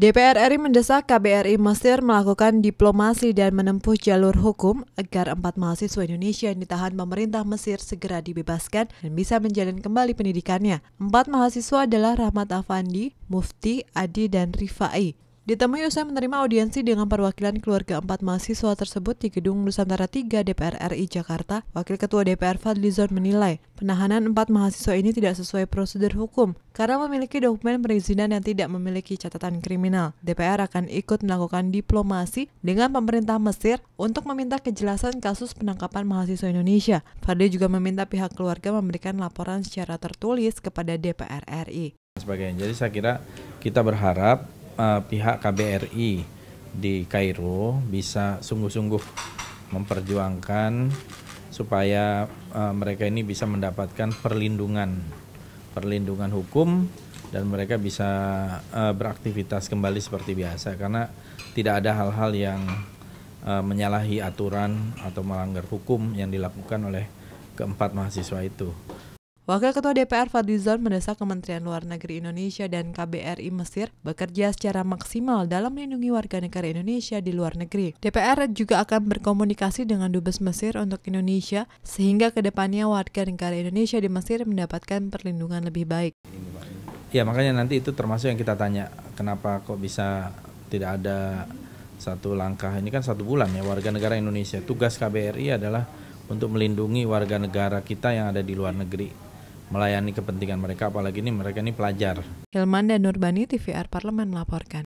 DPR RI mendesak KBRI Mesir melakukan diplomasi dan menempuh jalur hukum agar empat mahasiswa Indonesia yang ditahan pemerintah Mesir segera dibebaskan dan bisa menjalin kembali pendidikannya. Empat mahasiswa adalah Rahmat Afandi, Mufti, Adi, dan Rifai. Ditemui usai menerima audiensi dengan perwakilan keluarga empat mahasiswa tersebut di Gedung Nusantara 3 DPR RI Jakarta, Wakil Ketua DPR Fadlizon menilai penahanan empat mahasiswa ini tidak sesuai prosedur hukum karena memiliki dokumen perizinan yang tidak memiliki catatan kriminal. DPR akan ikut melakukan diplomasi dengan pemerintah Mesir untuk meminta kejelasan kasus penangkapan mahasiswa Indonesia. Fadli juga meminta pihak keluarga memberikan laporan secara tertulis kepada DPR RI. Sebagainya. Jadi saya kira kita berharap uh, pihak KBRI di Kairo bisa sungguh-sungguh memperjuangkan supaya uh, mereka ini bisa mendapatkan perlindungan perlindungan hukum dan mereka bisa uh, beraktivitas kembali seperti biasa karena tidak ada hal-hal yang uh, menyalahi aturan atau melanggar hukum yang dilakukan oleh keempat mahasiswa itu. Wakil Ketua DPR Fadlizon mendesak Kementerian Luar Negeri Indonesia dan KBRI Mesir bekerja secara maksimal dalam melindungi warga negara Indonesia di luar negeri. DPR juga akan berkomunikasi dengan Dubes Mesir untuk Indonesia sehingga kedepannya warga negara Indonesia di Mesir mendapatkan perlindungan lebih baik. Ya makanya nanti itu termasuk yang kita tanya kenapa kok bisa tidak ada satu langkah ini kan satu bulan ya warga negara Indonesia tugas KBRI adalah untuk melindungi warga negara kita yang ada di luar negeri melayani kepentingan mereka apalagi ini mereka ini pelajar. Hilman dan Nurbani TVR Parlemen melaporkan.